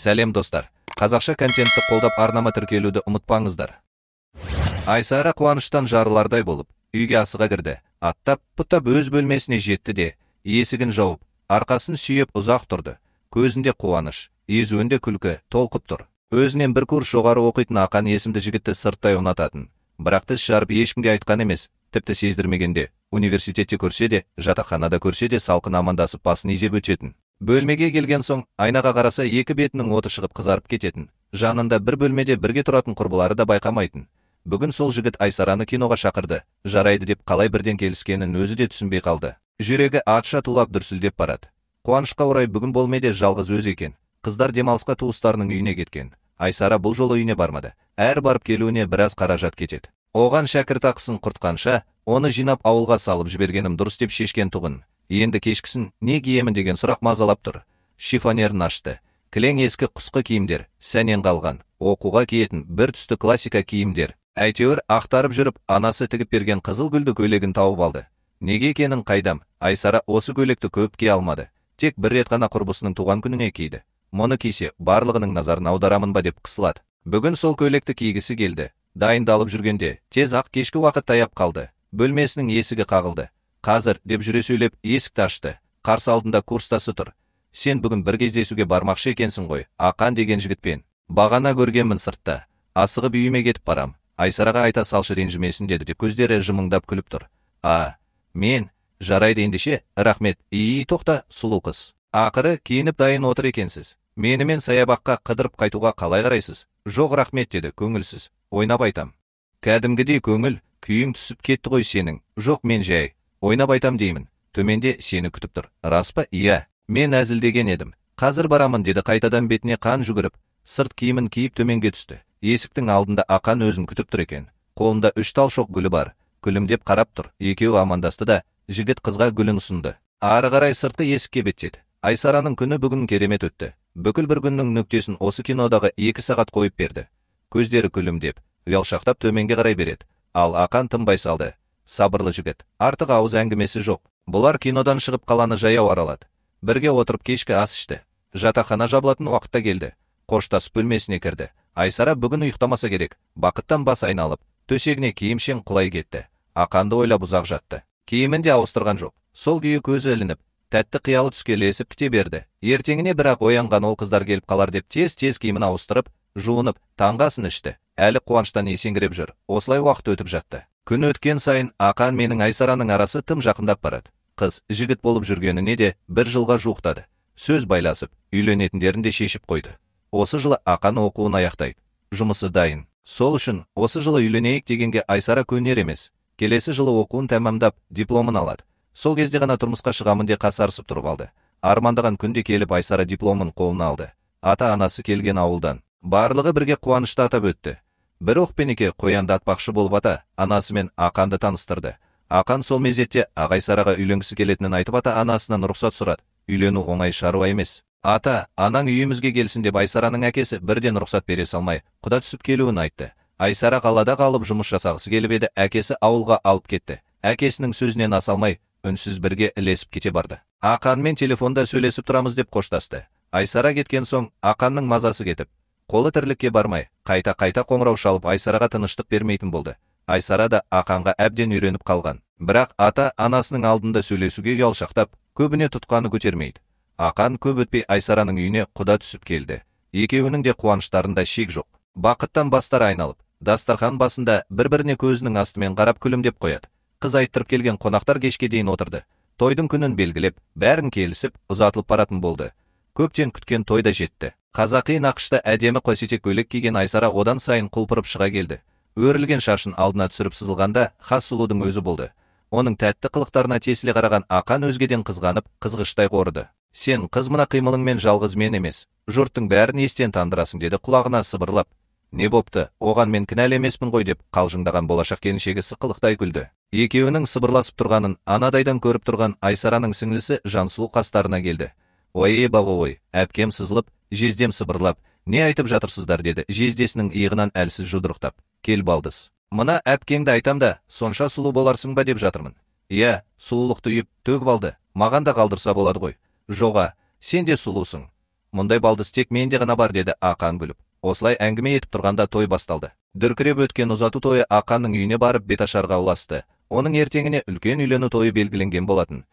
сәлем достар қазақша контентті қолдап арнама тіркелуді ұмытпаңыздар айсара қуаныштан жарылардай болып үйге асыға кірді аттап бұттап өз бөлмесіне жетті де есігін жауып арқасын сүйеп ұзақ тұрды көзінде қуаныш езуінде күлкі толқып тұр өзінен бір курс жоғары оқитын ақан есімді жігітті сырттай ұнататын бірақ тіс жарып ешкімге айтқан емес тіпті сездірмегенде университетте көрсе де жатақханада көрсе де салқын амандасып басын изеп өтетін бөлмеге келген соң айнаға қараса екі бетінің оты шығып қызарып кететін жанында бір бөлмеде бірге тұратын құрбылары да байқамайтын бүгін сол жігіт айсараны киноға шақырды жарайды деп қалай бірден келіскенін өзі де түсінбей қалды жүрегі атша тулап дүрсілдеп барады қуанышқа орай бүгін бөлмеде жалғыз өзі екен қыздар демалысқа туыстарының үйіне кеткен айсара бұл жолы үйіне бармады әр барып келуіне біраз қаражат кетеді оған шәкіртақысын құртқанша оны жинап ауылға салып жібергенім дұрыс деп шешкен тұғын енді кешкісін не киемін деген сұрақ мазалап тұр шифонерін ашты кілең ескі құсқы киімдер сәнен қалған оқуға киетін бір түсті классика киімдер әйтеуір ақтарып жүріп анасы тігіп берген қызыл гүлді көйлегін тауып алды неге екенін қайдам айсара осы көйлекті көп кие алмады тек бір рет қана құрбысының туған күніне киді мұны кисе барлығының назарын аударамын ба деп қысылады бүгін сол көйлекті кигісі келді дайындалып жүргенде тез ақ кешкі уақыт таяп қалды бөлмесінің есігі қағылды қазір деп жүре сөйлеп есікті ашты қарсы алдында курстасы тұр сен бүгін бір кездесуге бармақшы екенсің ғой ақан деген жігітпен бағана көргенмін сыртта асығып үйіме кетіп барам айсараға айта салшы ренжімесін деді деп көздері жымыңдап күліп тұр а мен жарайды ендеше рахмет и тоқта сұлу қыз ақыры киініп дайын отыр екенсіз менімен саябаққа қыдырып қайтуға қалай қарайсыз жоқ рахмет деді көңілсіз ойнап айтам кәдімгідей көңіл күйің түсіп кетті ғой сенің жоқ мен жай ойнап айтам деймін төменде сені күтіп тұр рас па иә мен әзілдеген едім қазір барамын деді қайтадан бетіне қан жүгіріп сырт киімін киіп төменге түсті есіктің алдында ақан өзін күтіп тұр екен қолында үш тал шоқ гүлі бар күлімдеп қарап тұр екеуі амандасты да жігіт қызға гүлін ұсынды ары қарай сыртқы есікке беттеді айсараның күні бүгін керемет өтті бүкіл бір күннің нүктесін осы кинодағы екі сағат қойып берді көздері күлімдеп ұялшақтап төменге қарай береді ал ақан тынбай салды сабырлы жігіт артық ауыз әңгімесі жоқ бұлар кинодан шығып қаланы жаяу аралады бірге отырып кешкі ас ішті жатақхана жабылатын уақытта келді қоштасып бөлмесіне кірді айсара бүгін ұйықтамаса керек бақыттан бас айналып төсегіне киімшең құлай кетті ақанды ойлап ұзақ жатты киімін де ауыстырған жоқ сол күйі көзі ілініп тәтті қиялы ілесіп кіте берді ертеңіне бірақ оянған ол қыздар келіп қалар деп тез тез киімін ауыстырып жуынып таңғы асын ішті әлі қуаныштан есеңгіреп жүр осылай уақыт өтіп жатты күн өткен сайын ақан менің айсараның арасы тым жақындап барады қыз жігіт болып жүргеніне де бір жылға жуықтады сөз байласып үйленетіндерін де шешіп қойды осы жылы ақан оқуын аяқтайды жұмысы дайын сол үшін осы жылы үйленейік дегенге айсара көнер емес келесі жылы оқуын тәмамдап дипломын алады сол кезде ғана тұрмысқа шығамын де қасарысып тұрып алды армандаған күнде келіп айсара дипломын қолына алды ата анасы келген ауылдан барлығы бірге қуанышты атап өтті бір оқпенеке қоянды атпақшы болып ата анасымен ақанды таныстырды ақан сол мезетте ағай сараға үйленгісі келетінін айтып ата анасынан рұқсат сұрады үйлену оңай шаруа емес ата анаң үйімізге келсін деп айсараның әкесі бірден рұқсат бере салмай құда түсіп келуін айтты айсара қалада қалып жұмыс жасағысы келіп еді әкесі ауылға алып кетті әкесінің сөзінен аса алмай үнсіз бірге ілесіп кете барды ақанмен телефонда сөйлесіп тұрамыз деп қоштасты айсара кеткен соң ақанның мазасы кетіп қолы тірлікке бармай қайта қайта қоңырау шалып айсараға тыныштық бермейтін болды айсара да ақанға әбден үйреніп қалған бірақ ата анасының алдында сөйлесуге ұялшақтап көбіне тұтқаны көтермейді ақан көп өтпей айсараның үйіне құда түсіп келді екеуінің де қуаныштарында шек жоқ бақыттан бастары айналып дастархан басында бір біріне көзінің астымен қарап күлімдеп қояды қыз айттырып келген қонақтар кешке дейін отырды тойдың күнін белгілеп бәрін келісіп ұзатылып баратын болды көптен күткен той да жетті қазақи нақышта әдемі қосетек көйлек киген айсара одан сайын құлпырып шыға келді өрілген шашын алдына түсіріп сызылғанда хас сұлудың өзі болды оның тәтті қылықтарына тесіле қараған ақан өзгеден қызғанып қызғыштай қорыды сен қыз мына қимылыңмен жалғыз мен емес жұрттың бәрін естен тандырасың деді құлағына сыбырлап не бопты оған мен кінәлі емеспін ғой деп қалжыңдаған болашақ келіншегі сықылықтай күлді екеуінің сыбырласып тұрғанын анадайдан көріп тұрған айсараның сіңлісі жансұлу қастарына келді ой баба ой әпкем сызылып жездем сыбырлап не айтып жатырсыздар деді жездесінің иығынан әлсіз жұдырықтап кел балдыз мына әпкеңді айтам да сонша сұлу боларсың ба деп жатырмын иә сұлулықты үйіп төгіп алды маған да қалдырса болады ғой жоға сен де сұлусың мұндай балдыз тек менде ғана бар деді ақан күліп осылай әңгіме етіп тұрғанда той басталды дүркіреп өткен ұзату тойы ақанның үйіне барып беташарға ұласты оның ертеңіне үлкен үйлену тойы белгіленген болатын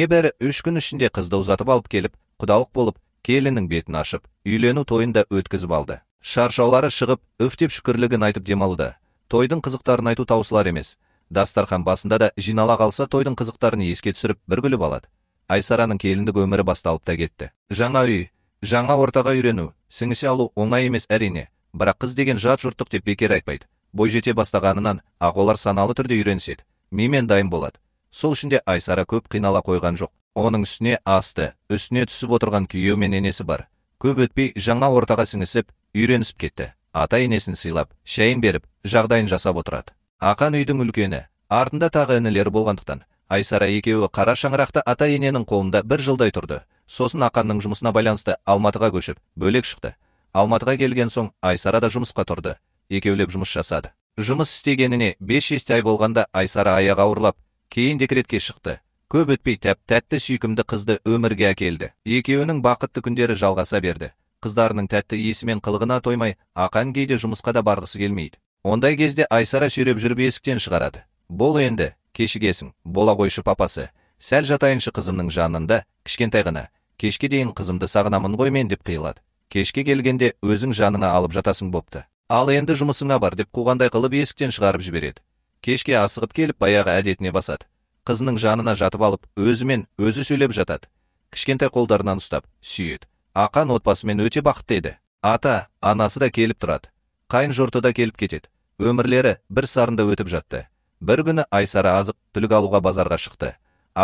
бәрі үш күн ішінде қызды ұзатып алып келіп құдалық болып келіннің бетін ашып үйлену тойын да өткізіп алды шаршаулары шығып өфтеп шүкірлігін айтып демалуда тойдың қызықтарын айту таусылар емес дастархан басында да жинала қалса тойдың қызықтарын еске түсіріп бір күліп алады айсараның келіндік өмірі басталып та кетті жаңа үй жаңа ортаға үйрену сіңісе алу оңай емес әрине бірақ қыз деген жат жұрттық деп бекер айтпайды бой жете бастағанынан ақ олар саналы түрде үйреніседі мемен дайын болады сол ішінде айсара көп қинала қойған жоқ оның үстіне асты үстіне түсіп отырған күйеу мен енесі бар көп өтпей жаңа ортаға сіңісіп үйренісіп кетті ата енесін сыйлап шайын беріп жағдайын жасап отырады ақан үйдің үлкені артында тағы інілері болғандықтан айсара екеуі қара шаңырақты ата ененің қолында бір жылдай тұрды сосын ақанның жұмысына байланысты алматыға көшіп бөлек шықты алматыға келген соң айсара да жұмысқа тұрды екеулеп жұмыс жасады жұмыс істегеніне бес 6 ай болғанда айсара аяғы ауырлап кейін декретке шықты көп өтпей тәп тәтті сүйкімді қызды өмірге әкелді екеуінің бақытты күндері жалғаса берді қыздарының тәтті есімен мен қылығына тоймай ақан кейде жұмысқа да барғысы келмейді ондай кезде айсара сүйреп жүріп есіктен шығарады бол енді кешігесің бола қойшы папасы сәл жатайыншы қызымның жанында кішкентай ғана кешке дейін қызымды сағынамын ғой мен деп қиылады кешке келгенде өзің жаныңа алып жатасың бопты ал енді жұмысыңа бар деп қуғандай қылып есіктен шығарып жібереді кешке асығып келіп баяғы әдетіне басады қызының жанына жатып алып өзімен өзі сөйлеп жатады кішкентай қолдарынан ұстап сүйеді ақан отбасымен өте бақытты еді ата анасы да келіп тұрады қайын жұрты да келіп кетеді өмірлері бір сарында өтіп жатты бір күні айсара азық түлік алуға базарға шықты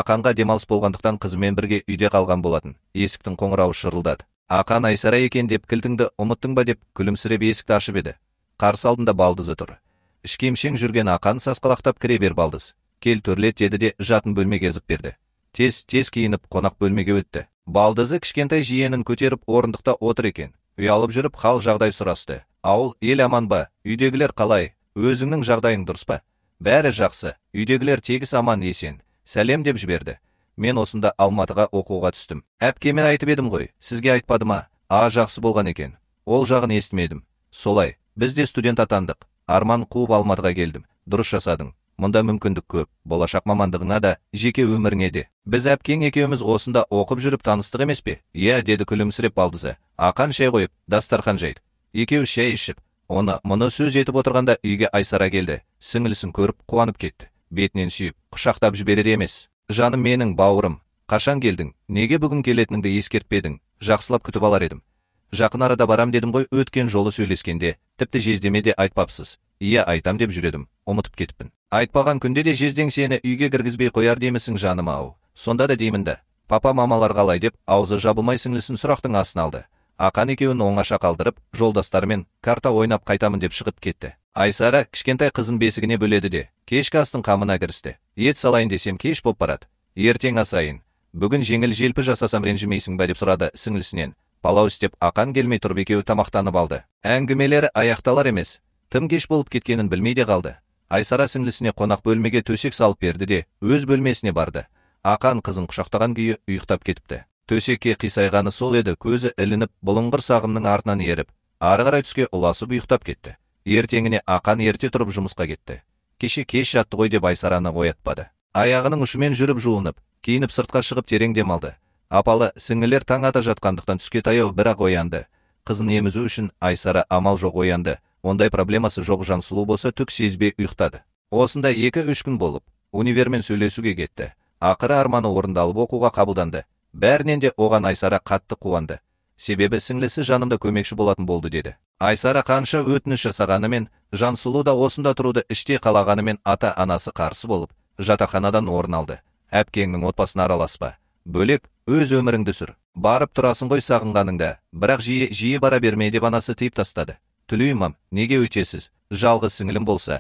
ақанға демалыс болғандықтан қызымен бірге үйде қалған болатын есіктің қоңырауы шырылдады ақан айсара екен деп кілтіңді ұмыттың ба деп күлімсіреп есікті ашып еді қарсы алдында балдызы тұр ішкемшең жүрген ақан сасқалақтап кіре бер балдыз. кел төрлет деді де жатын бөлмеге зып берді тез тез киініп қонақ бөлмеге өтті балдызы кішкентай жиенін көтеріп орындықта отыр екен ұялып жүріп хал жағдай сұрасты ауыл ел аман ба үйдегілер қалай өзіңнің жағдайың дұрыс па бәрі жақсы үйдегілер тегіс аман есен сәлем деп жіберді мен осында алматыға оқуға түстім әпкеме айтып едім ғой сізге айтпады ма а жақсы болған екен ол жағын естімедім солай біз де студент атандық арман қуып алматыға келдім дұрыс жасадың мұнда мүмкіндік көп болашақ мамандығыңа да жеке өміріңе де біз әпкең екеуміз осында оқып жүріп таныстық емес пе иә деді күлімсіреп балдызы ақан шай қойып дастархан жайды екеуі шай ішіп оны мұны сөз етіп отырғанда үйге айсара келді сіңілісін көріп қуанып кетті бетінен сүйіп құшақтап жіберер емес жаным менің бауырым қашан келдің неге бүгін келетініңді ескертпедің жақсылап күтіп алар едім жақын арада барам дедім ғой өткен жолы сөйлескенде тіпті жездеме де айтпапсыз иә айтам деп жүредім ұмытып кетіппін айтпаған күнде де жездең сені үйге кіргізбей қояр деймісің жаным ау сонда да деймін да папа мамалар қалай деп аузы жабылмай сіңлісін сұрақтың астына алды ақан екеуін оңаша қалдырып жолдастарымен карта ойнап қайтамын деп шығып кетті айсара кішкентай қызын бесігіне бөледі де кешкі астың қамына кірісті ет салайын десем кеш боп барады ертең асайын бүгін жеңіл желпі жасасам ренжімейсің ба деп сұрады сіңлісінен палау істеп ақан келмей тұрып екеуі тамақтанып алды әңгімелері аяқталар емес тым кеш болып кеткенін білмей де қалды айсара сіңлісіне қонақ бөлмеге төсек салып берді де өз бөлмесіне барды ақан қызын құшақтаған күйі ұйықтап кетіпті төсекке қисайғаны сол еді көзі ілініп бұлыңғыр сағымның артынан еріп ары қарай түске ұласып ұйықтап кетті ертеңіне ақан ерте тұрып жұмысқа кетті кеше кеш жатты ғой деп айсараны оятпады аяғының ұшымен жүріп жуынып киініп сыртқа шығып терең демалды апалы сіңілер таң ата жатқандықтан түске таяу бірақ оянды қызын емізу үшін айсара амал жоқ оянды ондай проблемасы жоқ жансұлу болса түк сезбей ұйықтады осында екі үш күн болып универмен сөйлесуге кетті ақыры арманы орындалып оқуға қабылданды бәрінен де оған айсара қатты қуанды себебі сіңлісі жанымда көмекші болатын болды деді айсара қанша өтініш жасағанымен жансұлу да осында тұруды іштей қалағанымен ата анасы қарсы болып жатақханадан орын алды әпкеңнің отбасына араласпа бөлек өз өміріңді сүр барып тұрасың ғой сағынғаныңда бірақ жиі жиі бара берме деп анасы тиіп тастады түлей мам неге өйтесіз жалғыз сіңілім болса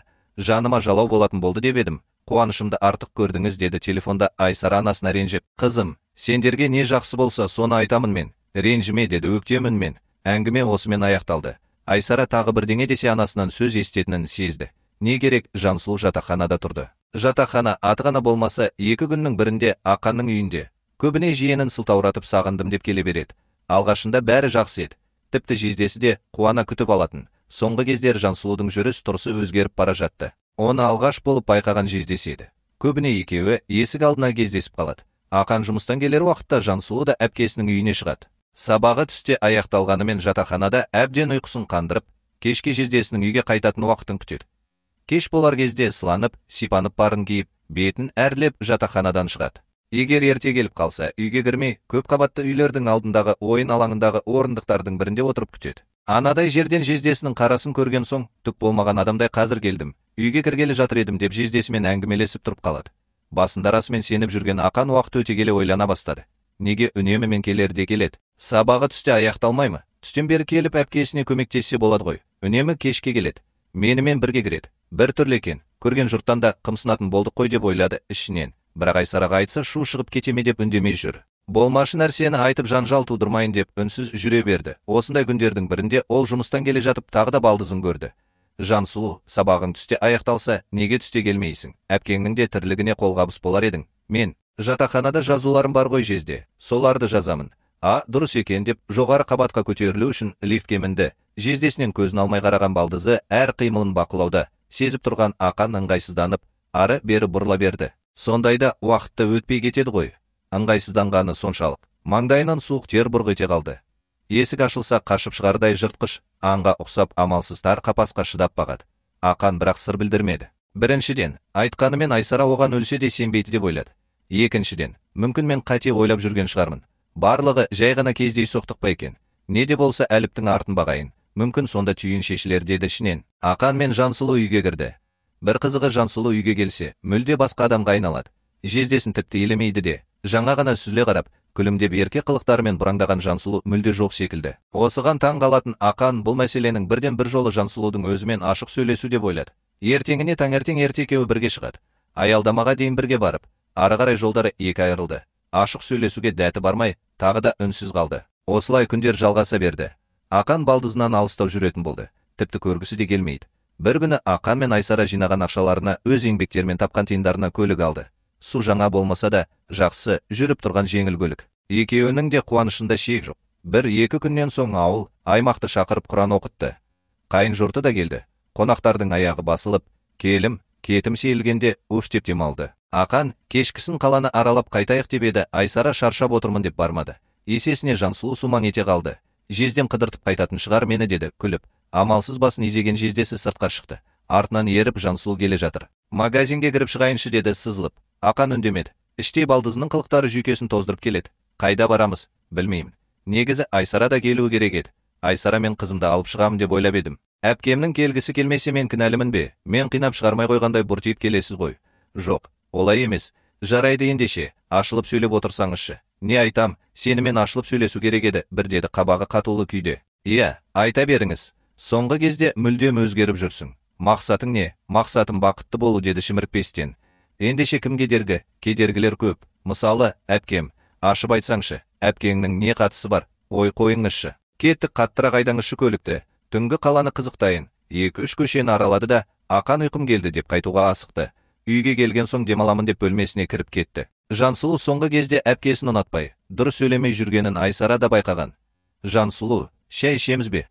жаныма жалау болатын болды деп едім қуанышымды артық көрдіңіз деді телефонда айсара анасына ренжіп қызым сендерге не жақсы болса соны айтамын мен ренжіме деді өктем үнмен әңгіме осымен аяқталды айсара тағы бірдеңе десе анасынан сөз естетінін сезді не керек жансұлу жатақханада тұрды жатақхана аты ғана болмаса екі күннің бірінде ақанның үйінде көбіне жиенін сылтауратып сағындым деп келе береді алғашында бәрі жақсы еді тіпті жездесі де қуана күтіп алатын соңғы кездері жансұлудың жүріс тұрысы өзгеріп бара жатты оны алғаш болып байқаған жездесі еді көбіне екеуі есік алдына кездесіп қалады ақан жұмыстан келер уақытта жансұлу да әпкесінің үйіне шығады сабағы түсте аяқталғанымен жатақханада әбден ұйқысын қандырып кешке жездесінің үйге қайтатын уақытын күтеді кеш болар кезде сыланып сипанып барын киіп бетін әрлеп жатақханадан шығады Егер ерте келіп қалса, үйге кірмей, қабатты үйлердің алдындағы ойын алаңындағы орындықтардың бірінде отырып күтеді. Анадай жерден жездесінің қарасын көрген соң, түк болмаған адамдай қазір келдім, үйге кіргелі жатыр едім деп жездесімен әңгімелесіп тұрып қалады. Басында расымен сеніп жүрген Ақан уақыт өте келе ойлана бастады. Неге үнемі мен келерде келет? Сабағы түсте аяқталмай ма? Түстен бері келіп әпкесіне көмектессе болады ғой. Үнемі кешке келеді. Менімен бірге кіреді. Бір түрлі екен. Көрген жұрттан да қымсынатын болдық қой деп ойлады ішінен бірақ айсараға айтса шу шығып кете ме деп үндемей жүр болмашы нәрсені айтып жанжал тудырмайын деп үнсіз жүре берді осындай күндердің бірінде ол жұмыстан келе жатып тағы да балдызын көрді жансұлу сабағың түсте аяқталса неге түсте келмейсің әпкеңнің де тірлігіне қолғабыс болар едің мен жатақханада жазуларым бар ғой жезде соларды жазамын а дұрыс екен деп жоғары қабатқа көтерілу үшін лифтке мінді жездесінен көзін алмай қараған балдызы әр қимылын бақылауда сезіп тұрған ақан ыңғайсызданып ары бері бұрыла берді сондайда уақытта өтпей кетеді ғой ыңғайсызданғаны соншалық маңдайынан суық тер бұрғы ете қалды есік ашылса қашып шығардай жыртқыш аңға ұқсап амалсыз тар қапасқа шыдап бағады ақан бірақ сыр білдірмеді біріншіден айтқанымен айсара оған өлсе де сенбейді деп ойлады екіншіден мүмкін мен қате ойлап жүрген шығармын барлығы жай ғана соқтық па екен не де болса әліптің артын бағайын мүмкін сонда түйін шешілер деді ішінен ақан мен жансұлу үйге кірді бір қызығы жансұлу үйге келсе мүлде басқа адамға айналады жездесін тіпті елемейді де жаңа ғана сүзіле қарап күлімдеп ерке қылықтарымен бұраңдаған жансұлу мүлде жоқ секілді осыған таң қалатын ақан бұл мәселенің бірден бір жолы жансұлудың өзімен ашық сөйлесу деп ойлады ертеңіне таңертең ерте екеуі бірге шығады аялдамаға дейін бірге барып ары қарай жолдары екі айырылды ашық сөйлесуге дәті бармай тағы да үнсіз қалды осылай күндер жалғаса берді ақан балдызынан алыстау жүретін болды тіпті көргісі де келмейді бір күні ақан мен айсара жинаған ақшаларына өз еңбектерімен тапқан тиындарына көлік алды су жаңа болмаса да жақсы жүріп тұрған жеңіл көлік екеуінің де қуанышында шек жоқ бір екі күннен соң ауыл аймақты шақырып құран оқытты қайын жұрты да келді қонақтардың аяғы басылып келім кетім сейілгенде тем демалды ақан кешкісін қаланы аралап қайтайық деп еді айсара шаршап отырмын деп бармады есесіне жансұлу сумаң ете қалды жезден қыдыртып қайтатын шығар мені деді күліп амалсыз басын изеген жездесі сыртқа шықты артынан еріп жансұлу келе жатыр магазинге кіріп шығайыншы деді сызылып ақан үндемеді іштей балдызының қылықтары жүйкесін тоздырып келеді қайда барамыз білмеймін негізі айсара да келуі керек еді айсара мен қызымды алып шығамын деп ойлап едім әпкемнің келгісі келмесе мен кінәлімін бе мен қинап шығармай қойғандай бұртиып келесіз ғой жоқ олай емес жарайды ендеше ашылып сөйлеп отырсаңызшы не айтам сенімен ашылып сөйлесу керек еді бір деді қабағы қатулы күйде иә айта беріңіз соңғы кезде мүлдем өзгеріп жүрсің мақсатың не мақсатым бақытты болу деді шімірікпестен ендеше кім кедергі кедергілер көп мысалы әпкем ашып айтсаңшы әпкеңнің не қатысы бар ой қойыңызшы кеттік қаттырақ айдаңызшы көлікті түнгі қаланы қызықтайын екі үш көшені аралады да ақан ұйқым келді деп қайтуға асықты үйге келген соң демаламын деп бөлмесіне кіріп кетті жансұлу соңғы кезде әпкесін ұнатпай дұрыс сөйлемей жүргенін айсара да байқаған жансұлу шай ішеміз бе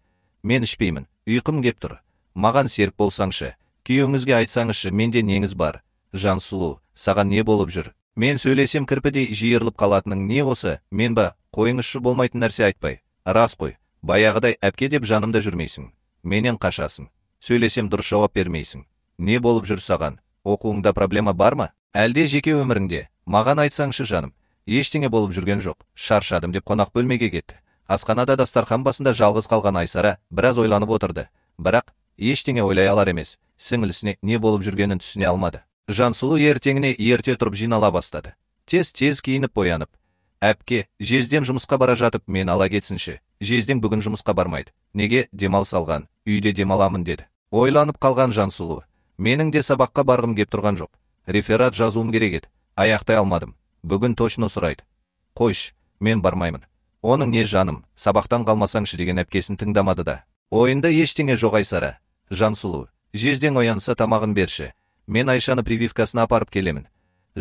мен ішпеймін ұйқым кеп тұр маған серік болсаңшы күйеуіңізге айтсаңызшы менде неңіз бар жансұлу саған не болып жүр мен сөйлесем кірпідей жиырылып қалатының не осы мен ба қойыңызшы болмайтын нәрсе айтпай рас қой баяғыдай әпке деп жанымда жүрмейсің менен қашасың сөйлесем дұрыс жауап бермейсің не болып жүр саған оқуыңда проблема бар ма әлде жеке өміріңде маған айтсаңшы жаным ештеңе болып жүрген жоқ шаршадым деп қонақ бөлмеге кетті асханада дастархан басында жалғыз қалған айсара біраз ойланып отырды бірақ ештеңе ойлай алар емес сіңілісіне не болып жүргенін түсіне алмады жансұлу ертеңіне ерте тұрып жинала бастады тез тез киініп боянып әпке жездем жұмысқа бара жатып мен ала кетсінші жездең бүгін жұмысқа бармайды неге демалыс алған үйде демаламын деді ойланып қалған жансұлу менің де сабаққа барғым кеп тұрған жоқ реферат жазуым керек еді аяқтай алмадым бүгін точно сұрайды қойш мен бармаймын оның не жаным сабақтан қалмасаңшы деген әпкесін тыңдамады да ойында ештеңе жоқ айсара жансұлу жездең оянса тамағын берші мен айшаны прививкасына апарып келемін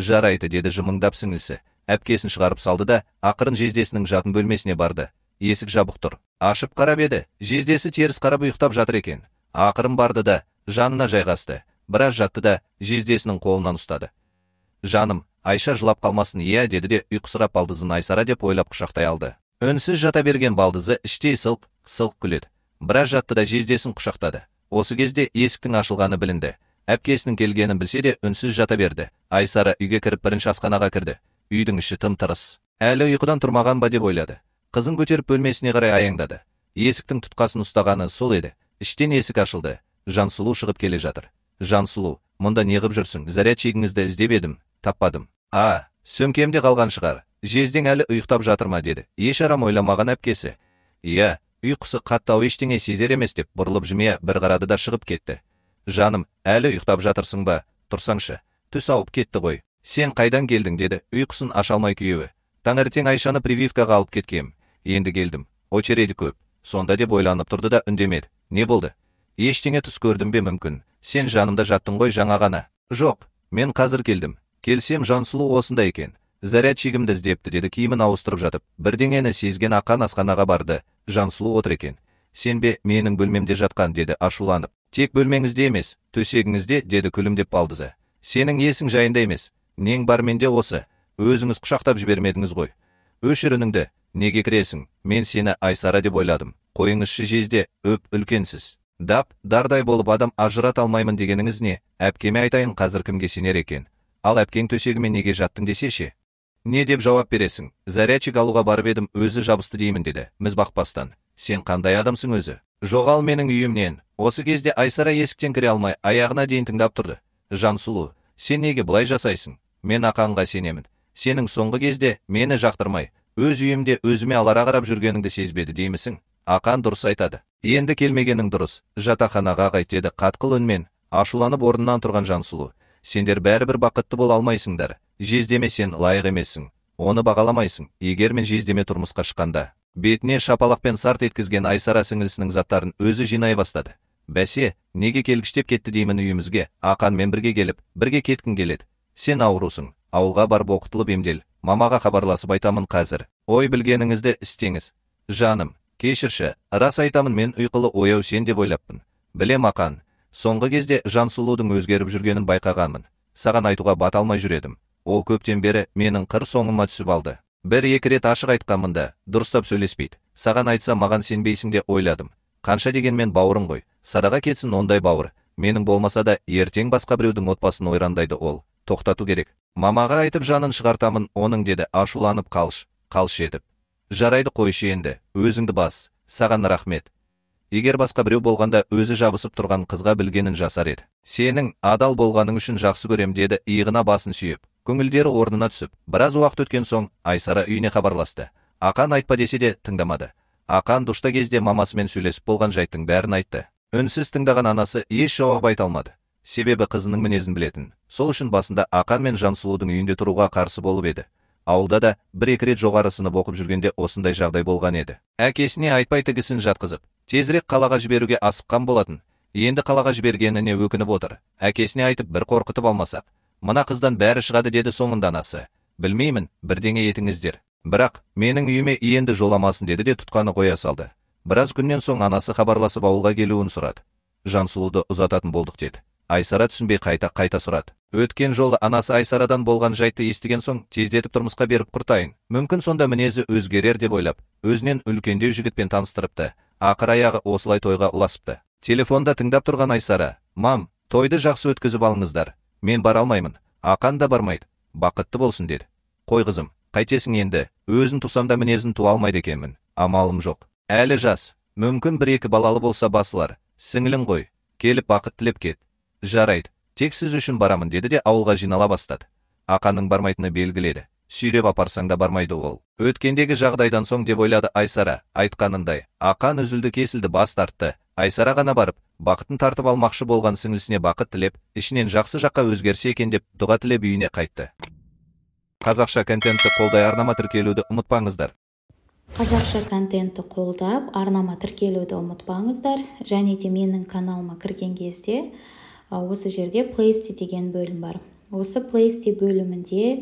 жарайды деді жымыңдап сіңлісі әпкесін шығарып салды да ақырын жездесінің жатын бөлмесіне барды есік жабық тұр ашып қарап еді жездесі теріс қарап ұйықтап жатыр екен ақырын барды да жанына жайғасты біраз жатты да жездесінің қолынан ұстады жаным айша жылап қалмасын иә деді де ұйқысырап балдызын айсара деп ойлап құшақтай алды үнсіз жата берген балдызы іштей сылқ сылқ күледі біраз жатты да жездесін құшақтады осы кезде есіктің ашылғаны білінді әпкесінің келгенін білсе де үнсіз жата берді айсара үйге кіріп бірінші асханаға кірді үйдің іші тым тырыс әлі ұйқыдан тұрмаған ба деп ойлады қызын көтеріп бөлмесіне қарай аяңдады есіктің тұтқасын ұстағаны сол еді іштен есік ашылды жансұлу шығып келе жатыр жансұлу мұнда неғып жүрсің зарядчигіңізді іздеп едім таппадым а сөмкемде қалған шығар жездең әлі ұйықтап жатыр ма деді еш арам ойламаған әпкесі иә ұйқысы қаттау ештеңе сезер емес деп бұрылып жымия бір қарады да шығып кетті жаным әлі ұйықтап жатырсың ба тұрсаңшы түс ауып кетті ғой сен қайдан келдің деді ұйқысын аша алмай күйеуі таңертең айшаны прививкаға алып кеткем енді келдім очереди көп сонда деп ойланып тұрды да үндемеді не болды ештеңе түс көрдім бе мүмкін сен жанымда жаттың ғой жаңа ғана жоқ мен қазір келдім келсем жансұлу осында екен шегімді іздепті деді киімін ауыстырып жатып бірдеңені сезген ақан асханаға барды жансұлу отыр екен сен бе менің бөлмемде жатқан деді ашуланып тек бөлмеңізде емес төсегіңізде деді күлімдеп балдызы сенің есің жайында емес нең бар менде осы өзіңіз құшақтап жібермедіңіз ғой өшірініңді неге кіресің мен сені айсара деп ойладым қойыңызшы жезде өп үлкенсіз дап дардай болып адам ажырата алмаймын дегеніңіз не әпкеме айтайын қазір кімге сенер екен ал әпкең төсегіме неге жаттың десеші не деп жауап бересің зарядчик алуға барып едім өзі жабысты деймін деді мізбақпастан сен қандай адамсың өзі жоғал менің үйімнен осы кезде айсара есіктен кіре алмай аяғына дейін тыңдап тұрды жансұлу сен неге былай жасайсың мен ақанға сенемін сенің соңғы кезде мені жақтырмай өз үйімде өзіме алара қарап жүргеніңді сезбеді деймісің ақан дұрыс айтады енді келмегенің дұрыс жатақханаға қайт деді қатқыл үнмен ашуланып орнынан тұрған жансұлу сендер бәрібір бақытты бола алмайсыңдар жездеме сен лайық емессің оны бағаламайсың егер мен жездеме тұрмысқа шыққанда бетіне шапалақпен сарт еткізген айсара сіңілісінің заттарын өзі жинай бастады бәсе неге келгіштеп кетті деймін үйімізге ақанмен бірге келіп бірге кеткін келеді сен аурусың ауылға барып оқытылып емдел мамаға хабарласып айтамын қазір ой білгеніңізді істеңіз жаным кешірші рас айтамын мен ұйқылы ояу сен деп ойлаппын білем ақан соңғы кезде жансұлудың өзгеріп жүргенін байқағанмын саған айтуға бата алмай жүредім ол көптен бері менің қыр соңыма түсіп алды бір екі рет ашық айтқанмын да дұрыстап сөйлеспейді саған айтса маған сенбейсің де ойладым қанша дегенмен бауырың ғой садаға кетсін ондай бауыр менің болмаса да ертең басқа біреудің отбасын ойрандайды ол тоқтату керек мамаға айтып жанын шығартамын оның деді ашуланып қалш қалш етіп жарайды қойшы енді өзіңді бас саған рахмет егер басқа біреу болғанда өзі жабысып тұрған қызға білгенін жасар еді сенің адал болғаның үшін жақсы көрем деді иығына басын сүйеп көңілдері орнына түсіп біраз уақыт өткен соң айсара үйіне хабарласты ақан айтпа десе де тыңдамады ақан душта кезде мамасымен сөйлесіп болған жайттың бәрін айтты үнсіз тыңдаған анасы еш жауап айта алмады себебі қызының мінезін білетін сол үшін басында ақан мен жансұлудың үйінде тұруға қарсы болып еді ауылда да бір екі рет жоғары сынып оқып жүргенде осындай жағдай болған еді әкесіне айтпай тігісін жатқызып тезірек қалаға жіберуге асыққан болатын енді қалаға жібергеніне өкініп отыр әкесіне айтып бір қорқытып алмасақ мына қыздан бәрі шығады деді соңында анасы білмеймін бірдеңе етіңіздер бірақ менің үйіме енді жоламасын деді де тұтқаны қоя салды біраз күннен соң анасы хабарласып ауылға келуін сұрады жансұлуды ұзататын болдық деді айсара түсінбей қайта қайта сұрады өткен жолы анасы айсарадан болған жайтты естіген соң тездетіп тұрмысқа беріп құртайын мүмкін сонда мінезі өзгерер деп ойлап өзінен үлкендеу жігітпен таныстырыпты ақыр аяғы осылай тойға ұласыпты телефонда тыңдап тұрған айсара мам тойды жақсы өткізіп алыңыздар мен бара алмаймын ақан да бармайды бақытты болсын деді қой қызым қайтесің енді Өзін тусам да мінезін туа алмайды екенмін амалым жоқ әлі жас мүмкін бір екі балалы болса басылар сіңілің ғой келіп бақыт тілеп кет жарайды тек сіз үшін барамын деді де ауылға жинала бастады ақанның бармайтыны белгіледі сүйреп апарсаң да бармайды ол өткендегі жағдайдан соң деп ойлады айсара айтқанындай ақан үзілді кесілді бас тартты айсара ғана барып бақытын тартып алмақшы болған сіңлісіне бақыт тілеп ішінен жақсы жаққа өзгерсе екен деп дұға тілеп үйіне қайтты қазақша контентті қолдай арнама тіркелуді ұмытпаңыздар қазақша контентті қолдап арнама тіркелуді ұмытпаңыздар және де менің каналыма кірген кезде осы жерде плейсти деген бөлім бар осы плейсти бөлімінде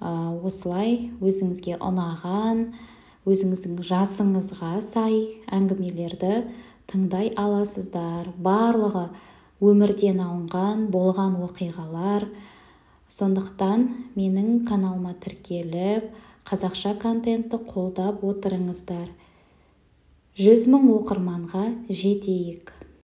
осылай өзіңізге ұнаған өзіңіздің жасыңызға сай әңгімелерді тыңдай аласыздар барлығы өмірден алынған болған оқиғалар сондықтан менің каналыма тіркеліп қазақша контентті қолдап отырыңыздар жүз мың оқырманға жетейік